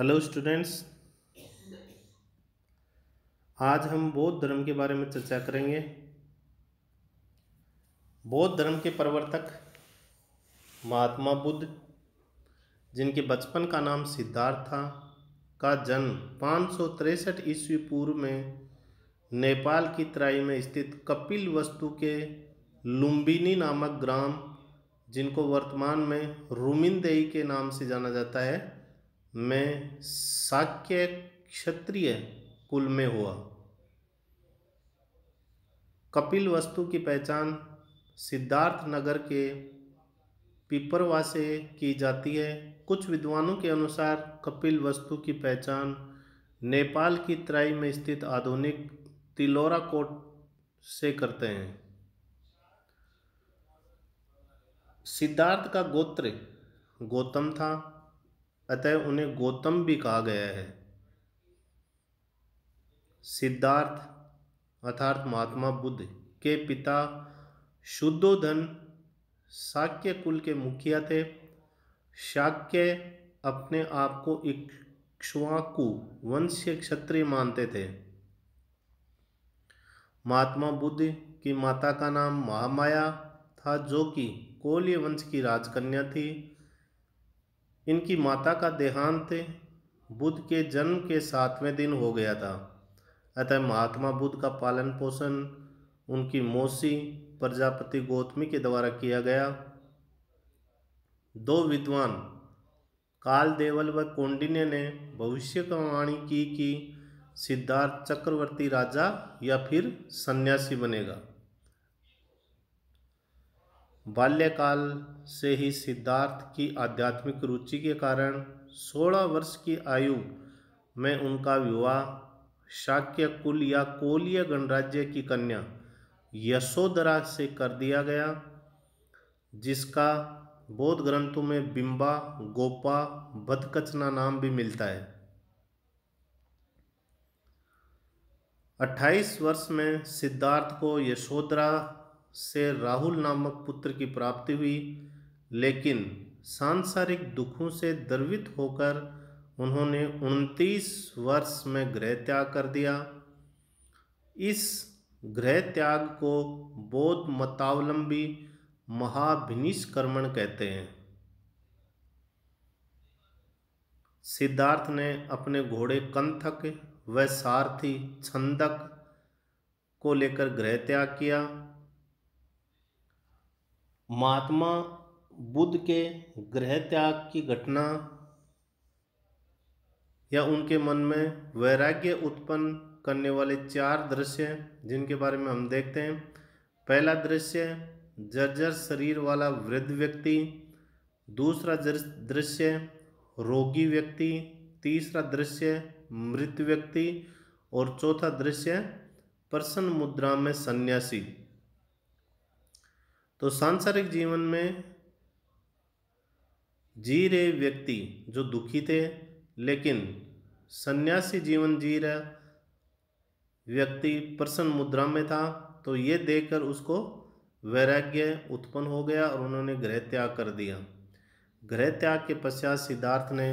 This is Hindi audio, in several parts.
हेलो स्टूडेंट्स आज हम बौद्ध धर्म के बारे में चर्चा करेंगे बौद्ध धर्म के प्रवर्तक महात्मा बुद्ध जिनके बचपन का नाम सिद्धार्थ था का जन्म पाँच ईस्वी पूर्व में नेपाल की तराई में स्थित कपिल वस्तु के लुम्बिनी नामक ग्राम जिनको वर्तमान में रूमिनदेई के नाम से जाना जाता है मैं शाक्य क्षत्रिय कुल में हुआ कपिल वस्तु की पहचान सिद्धार्थ नगर के पिपरवा से की जाती है कुछ विद्वानों के अनुसार कपिल वस्तु की पहचान नेपाल की तराई में स्थित आधुनिक तिलोरा कोट से करते हैं सिद्धार्थ का गोत्र गौतम था अतः उन्हें गौतम भी कहा गया है सिद्धार्थ अर्थात महात्मा बुद्ध के पिता शुद्धोधन शाक्य कुल के मुखिया थे शाक्य अपने आप को इक्ष्वाकु वंश क्षत्रिय मानते थे महात्मा बुद्ध की माता का नाम महामाया था जो कि कोलिय वंश की राजकन्या थी इनकी माता का देहांत बुद्ध के जन्म के सातवें दिन हो गया था अतः महात्मा बुद्ध का पालन पोषण उनकी मौसी प्रजापति गौतमी के द्वारा किया गया दो विद्वान काल देवल व कौंडिन्य ने भविष्य वाणी की कि सिद्धार्थ चक्रवर्ती राजा या फिर सन्यासी बनेगा बाल्यकाल से ही सिद्धार्थ की आध्यात्मिक रुचि के कारण 16 वर्ष की आयु में उनका विवाह शाक्य कुल या कोलीय गणराज्य की कन्या यशोधरा से कर दिया गया जिसका बौद्ध ग्रंथों में बिंबा गोपा भदकचना नाम भी मिलता है 28 वर्ष में सिद्धार्थ को यशोधरा से राहुल नामक पुत्र की प्राप्ति हुई लेकिन सांसारिक दुखों से द्रवित होकर उन्होंने 29 वर्ष में गृह त्याग कर दिया इस गृह त्याग को बौद्ध मतावलंबी महाभिनिष्कर्मण कहते हैं सिद्धार्थ ने अपने घोड़े कंथक व सारथी छंदक को लेकर गृह त्याग किया महात्मा बुद्ध के गृह त्याग की घटना या उनके मन में वैराग्य उत्पन्न करने वाले चार दृश्य जिनके बारे में हम देखते हैं पहला दृश्य जर्जर शरीर वाला वृद्ध व्यक्ति दूसरा दृश्य रोगी व्यक्ति तीसरा दृश्य मृत व्यक्ति और चौथा दृश्य प्रसन्न मुद्रा में सन्यासी तो सांसारिक जीवन में जी रहे व्यक्ति जो दुखी थे लेकिन सन्यासी जीवन जी रहा व्यक्ति प्रसन्न मुद्रा में था तो ये देखकर उसको वैराग्य उत्पन्न हो गया और उन्होंने गृह त्याग कर दिया गृह त्याग के पश्चात सिद्धार्थ ने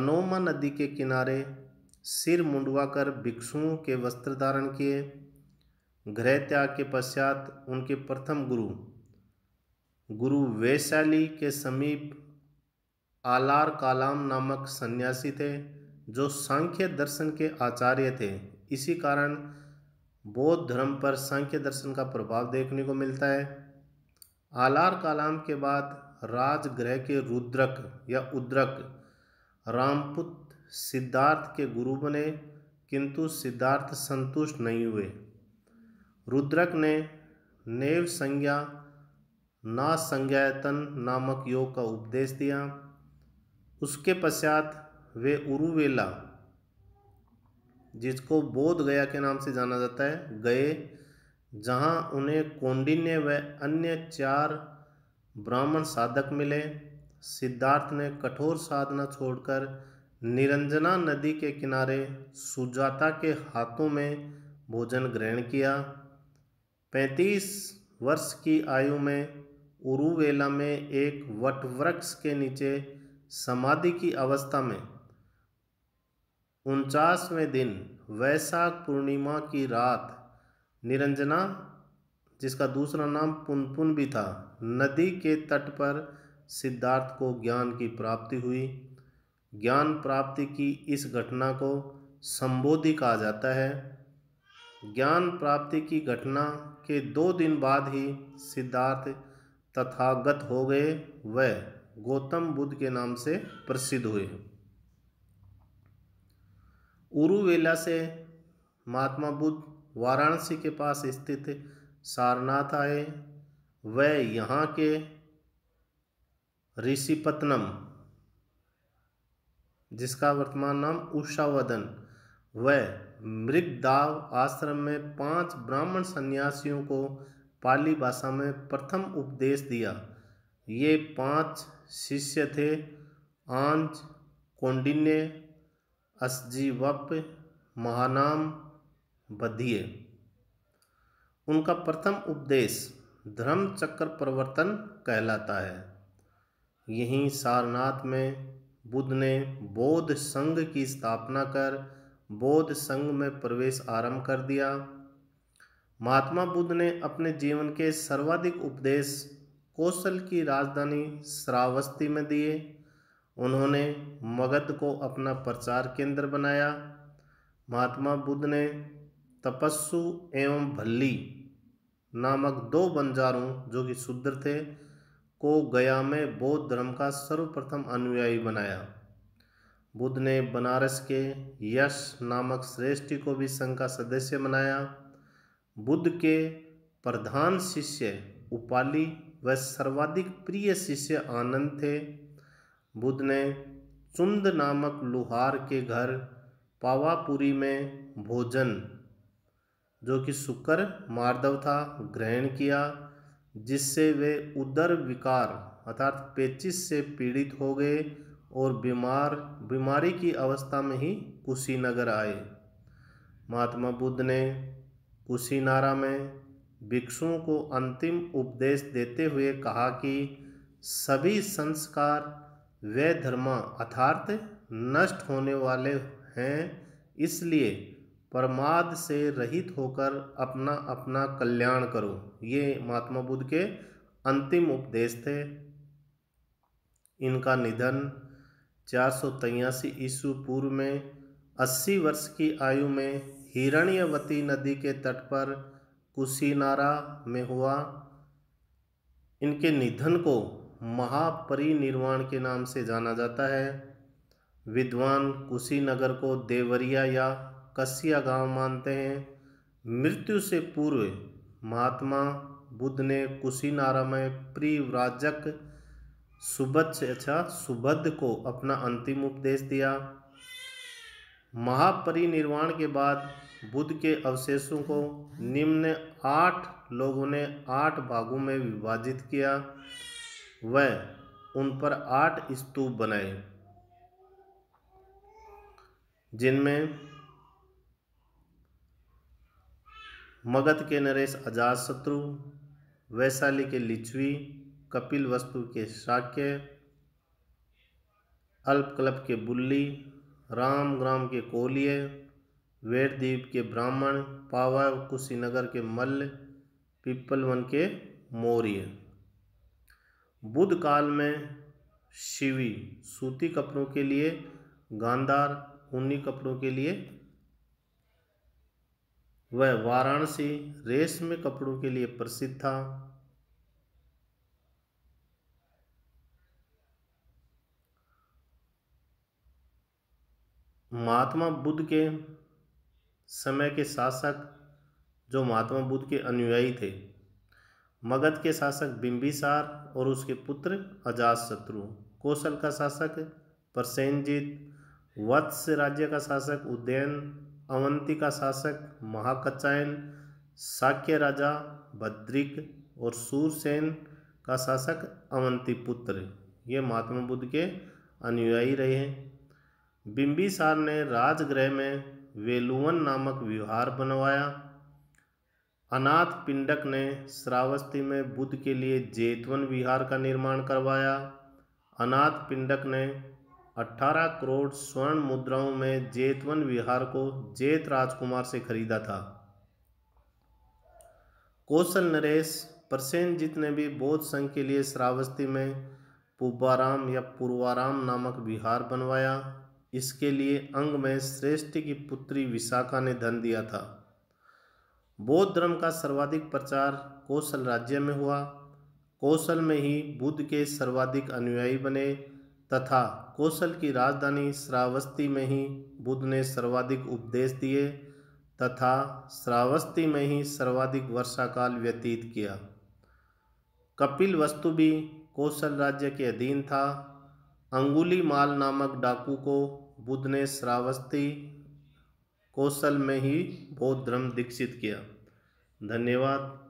अनोमा नदी के किनारे सिर मुंडवा कर भिक्षुओं के वस्त्र धारण किए गृह त्याग के पश्चात उनके प्रथम गुरु गुरु वैशाली के समीप आलार कालाम नामक सन्यासी थे जो सांख्य दर्शन के आचार्य थे इसी कारण बौद्ध धर्म पर सांख्य दर्शन का प्रभाव देखने को मिलता है आलार कालाम के बाद राजगृह के रुद्रक या उद्रक रामपुत सिद्धार्थ के गुरु बने किंतु सिद्धार्थ संतुष्ट नहीं हुए रुद्रक ने नेव संज्ञा ना संज्ञातन नामक योग का उपदेश दिया उसके पश्चात वे उरुवेला जिसको बोध गया के नाम से जाना जाता है गए जहाँ उन्हें कौंडिन्य व अन्य चार ब्राह्मण साधक मिले सिद्धार्थ ने कठोर साधना छोड़कर निरंजना नदी के किनारे सुजाता के हाथों में भोजन ग्रहण किया पैंतीस वर्ष की आयु में उरुवेला में एक वटवृक्ष के नीचे समाधि की अवस्था में उनचासवें दिन वैशाख पूर्णिमा की रात निरंजना जिसका दूसरा नाम पुनपुन भी था नदी के तट पर सिद्धार्थ को ज्ञान की प्राप्ति हुई ज्ञान प्राप्ति की इस घटना को संबोधि कहा जाता है ज्ञान प्राप्ति की घटना के दो दिन बाद ही सिद्धार्थ तथागत हो गए वह गौतम बुद्ध के नाम से प्रसिद्ध हुए उरुवेला से महात्मा बुद्ध वाराणसी के पास स्थित सारनाथ आए वह यहाँ के ऋषिपत्नम जिसका वर्तमान नाम उषावदन वह मृगदाव आश्रम में पांच ब्राह्मण सन्यासियों को पाली भाषा में प्रथम उपदेश दिया ये पांच शिष्य थे आंज कौंडिन्य असजीवप महानाम बधिये उनका प्रथम उपदेश धर्म चक्र प्रवर्तन कहलाता है यहीं सारनाथ में बुद्ध ने बौद्ध संघ की स्थापना कर बौद्ध संघ में प्रवेश आरंभ कर दिया महात्मा बुद्ध ने अपने जीवन के सर्वाधिक उपदेश कौशल की राजधानी श्रावस्ती में दिए उन्होंने मगध को अपना प्रचार केंद्र बनाया महात्मा बुद्ध ने तपस्सु एवं भल्ली नामक दो बंजारों जो कि शूद्र थे को गया में बौद्ध धर्म का सर्वप्रथम अनुयायी बनाया बुद्ध ने बनारस के यश नामक श्रेष्ठी को भी संघ का सदस्य बनाया बुद्ध के प्रधान शिष्य उपाली व सर्वाधिक प्रिय शिष्य आनंद थे बुद्ध ने चुंद नामक लुहार के घर पावापुरी में भोजन जो कि शुक्र मार्दव था ग्रहण किया जिससे वे उदर विकार अर्थात पेचिस से पीड़ित हो गए और बीमार बीमारी की अवस्था में ही कुशीनगर आए महात्मा बुद्ध ने कुशीनारा में भिक्षुओं को अंतिम उपदेश देते हुए कहा कि सभी संस्कार व धर्म अर्थार्थ नष्ट होने वाले हैं इसलिए प्रमाद से रहित होकर अपना अपना कल्याण करो ये महात्मा बुद्ध के अंतिम उपदेश थे इनका निधन चार सौ ईस्वी पूर्व में अस्सी वर्ष की आयु में हिरण्यवती नदी के तट पर कुशीनारा में हुआ इनके निधन को महापरिनिर्वाण के नाम से जाना जाता है विद्वान कुशीनगर को देवरिया या कसिया गांव मानते हैं मृत्यु से पूर्व महात्मा बुद्ध ने कुशीनारा में प्रिव्राजक सुबद्ध अच्छा सुबद्ध को अपना अंतिम उपदेश दिया महापरिनिर्वाण के बाद बुद्ध के अवशेषों को निम्न आठ लोगों ने आठ भागों में विभाजित किया वह उन पर आठ स्तूप बनाए जिनमें मगध के नरेश अजात शत्रु वैशाली के लिच्वी कपिल वस्तु के शाक्य अल्पकल्प के बुल्ली राम ग्राम के कोलिय वेरद्वीप के ब्राह्मण पावा कुशीनगर के मल्ल पिपलवन के मौर्य बुद्ध काल में शिवी सूती कपड़ों के लिए गांधार ऊनी कपड़ों के लिए वह वाराणसी रेशमी कपड़ों के लिए प्रसिद्ध था महात्मा बुद्ध के समय के शासक जो महात्मा बुद्ध के अनुयायी थे मगध के शासक बिंबिसार और उसके पुत्र शत्रु कौशल का शासक प्रसेनजीत वत्स राज्य का शासक उदयन अवंती का शासक महाकचायन साक्य राजा भद्रिक और सूरसेन का शासक अवंती पुत्र ये महात्मा बुद्ध के अनुयायी रहे हैं बिंबिसार ने राजगृह में वेलुवन नामक विहार बनवाया अनाथ पिंडक ने श्रावस्ती में बुद्ध के लिए जेतवन विहार का निर्माण करवाया अनाथ पिंडक ने 18 करोड़ स्वर्ण मुद्राओं में जेतवन विहार को जेत राजकुमार से खरीदा था कौशल नरेश प्रसेनजीत ने भी बौद्ध संघ के लिए श्रावस्ती में पुब्बाराम या पूर्वाराम नामक विहार बनवाया इसके लिए अंग में श्रेष्ठ की पुत्री विशाखा ने धन दिया था बौद्ध धर्म का सर्वाधिक प्रचार कौशल राज्य में हुआ कौशल में ही बुद्ध के सर्वाधिक अनुयायी बने तथा कौशल की राजधानी श्रावस्ती में ही बुद्ध ने सर्वाधिक उपदेश दिए तथा श्रावस्ती में ही सर्वाधिक वर्षा काल व्यतीत किया कपिल वस्तु भी कौशल राज्य के अधीन था अंगुली माल नामक डाकू को बुद्ध ने श्रावस्ती कौशल में ही बौद्ध धर्म दीक्षित किया धन्यवाद